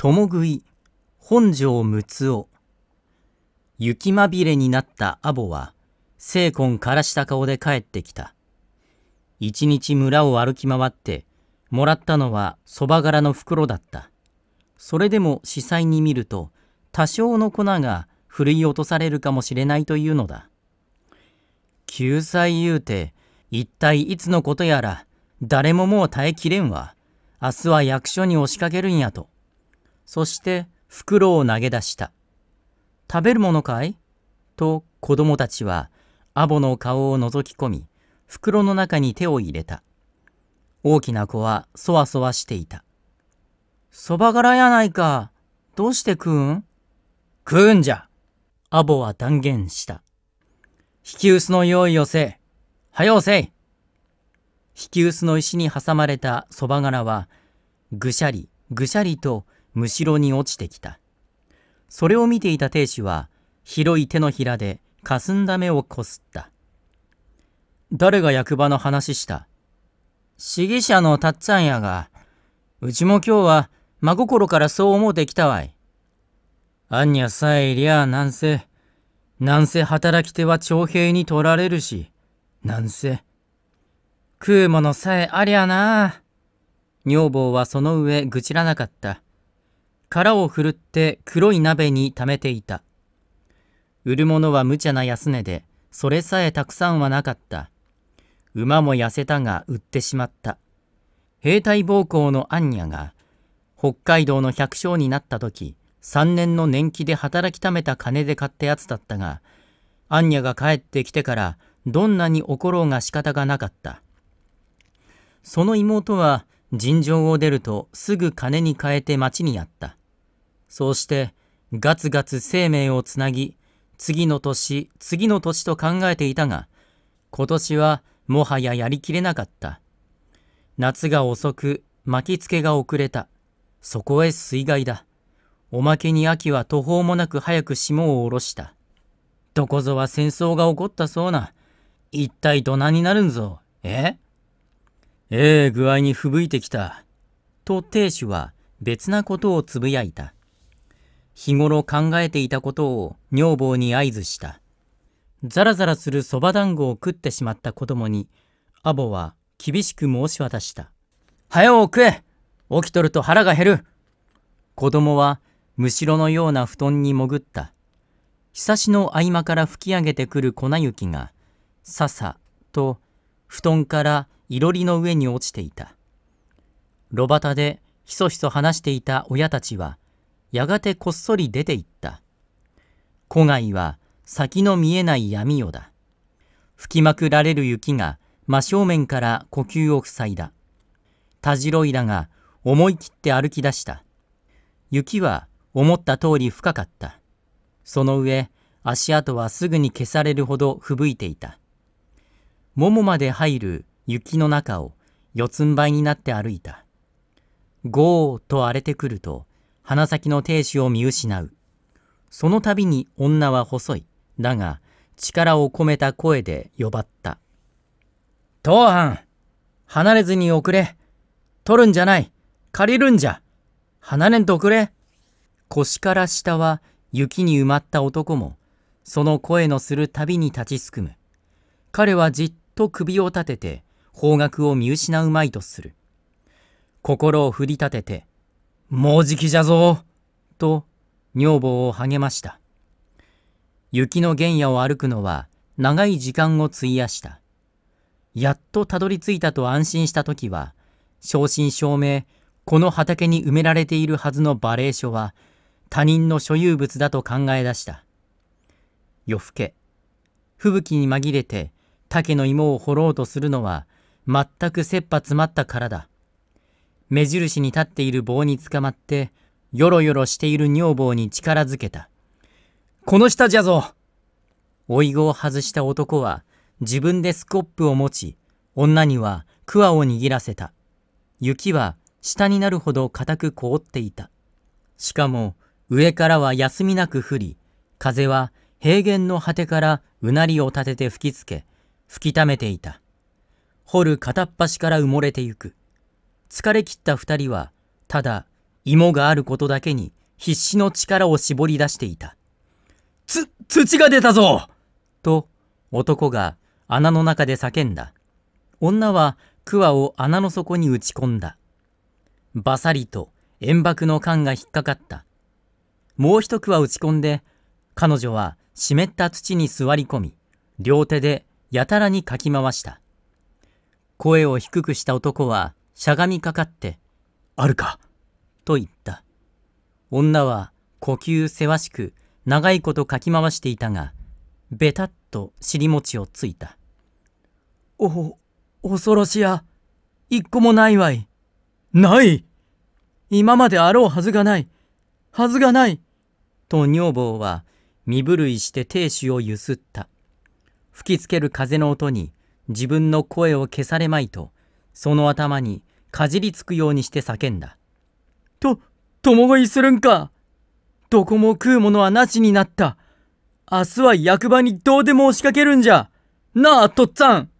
共食い本城つ夫雪まびれになったアボは精魂からした顔で帰ってきた一日村を歩き回ってもらったのは蕎麦柄の袋だったそれでも司祭に見ると多少の粉がふるい落とされるかもしれないというのだ救済言うて一体いつのことやら誰ももう耐えきれんわ明日は役所に押しかけるんやと。そして袋を投げ出した。食べるものかいと子供たちはアボの顔を覗き込み、袋の中に手を入れた。大きな子はそわそわしていた。そば柄やないか。どうして食うん食うんじゃ。アボは断言した。引き薄の用意をせ早はようせい。引き薄の石に挟まれたそば柄は、ぐしゃり、ぐしゃりとむしろに落ちてきた。それを見ていた亭主は、広い手のひらで霞んだ目をこすった。誰が役場の話した市議者のたっつぁんやが、うちも今日は真心からそう思うてきたわい。あんにゃさえいりゃなんせ、なんせ働き手は徴兵に取られるし、なんせ。食うものさえありゃなあ。女房はその上愚痴らなかった。殻をふるって黒い鍋に溜めていた。売るものは無茶な安値で、それさえたくさんはなかった。馬も痩せたが売ってしまった。兵隊暴行のアンニャが、北海道の百姓になった時、3年の年季で働きためた金で買ったやつだったが、アンニャが帰ってきてから、どんなに怒ろうが仕方がなかった。その妹は、尋常を出るとすぐ金に変えて町にやった。そうしてガツガツ生命をつなぎ、次の年、次の年と考えていたが、今年はもはややりきれなかった。夏が遅く、巻きつけが遅れた。そこへ水害だ。おまけに秋は途方もなく早く霜を下ろした。どこぞは戦争が起こったそうな。一体どなになるんぞ、えええ具合に吹雪いてきた。と亭主は別なことをつぶやいた。日頃考えていたことを女房に合図した。ザラザラするそば団子を食ってしまった子供に、アボは厳しく申し渡した。早う食え起きとると腹が減る子供は、むしろのような布団に潜った。ひさしの合間から吹き上げてくる粉雪が、ささと布団からいろりの上に落ちていた。炉端でひそひそ話していた親たちは、やがてこっそり出て行った。古外は先の見えない闇夜だ。吹きまくられる雪が真正面から呼吸を塞いだ。たじろいだが思い切って歩き出した。雪は思った通り深かった。その上、足跡はすぐに消されるほどふぶいていた。ももまで入る雪の中を四つん這いになって歩いた。ゴーと荒れてくると、鼻先の亭主を見失う。その度に女は細い。だが、力を込めた声で呼ばった。当藩離れずに遅れ取るんじゃない借りるんじゃ離れんとくれ腰から下は雪に埋まった男も、その声のするたびに立ちすくむ。彼はじっと首を立てて、方角を見失うまいとする。心を振り立てて、もうじきじゃぞ、と女房を励ました。雪の原野を歩くのは長い時間を費やした。やっとたどり着いたと安心した時は、正真正銘、この畑に埋められているはずの馬鈴書は、他人の所有物だと考え出した。夜更け、吹雪に紛れて竹の芋を掘ろうとするのは、全く切羽詰まったからだ。目印に立っている棒につかまって、よろよろしている女房に力づけた。この下じゃぞ老い子を外した男は、自分でスコップを持ち、女には桑を握らせた。雪は下になるほど固く凍っていた。しかも、上からは休みなく降り、風は平原の果てからうなりを立てて吹きつけ、吹き溜めていた。掘る片っ端から埋もれてゆく。疲れ切った二人は、ただ、芋があることだけに必死の力を絞り出していた。つ、土が出たぞと、男が穴の中で叫んだ。女は桑を穴の底に打ち込んだ。バサリと煙幕の缶が引っかかった。もう一桑打ち込んで、彼女は湿った土に座り込み、両手でやたらにかき回した。声を低くした男はしゃがみかかって、あるか、と言った。女は呼吸せわしく長いことかき回していたが、べたっと尻餅をついた。お、恐ろしや。一個もないわい。ない今まであろうはずがない。はずがない。と女房は身震いして亭主をゆすった。吹きつける風の音に自分の声を消されまいと、その頭にかじりつくようにして叫んだ。と、共食いするんかどこも食うものはなしになった。明日は役場にどうでも押しかけるんじゃ。なあ、とっつぁん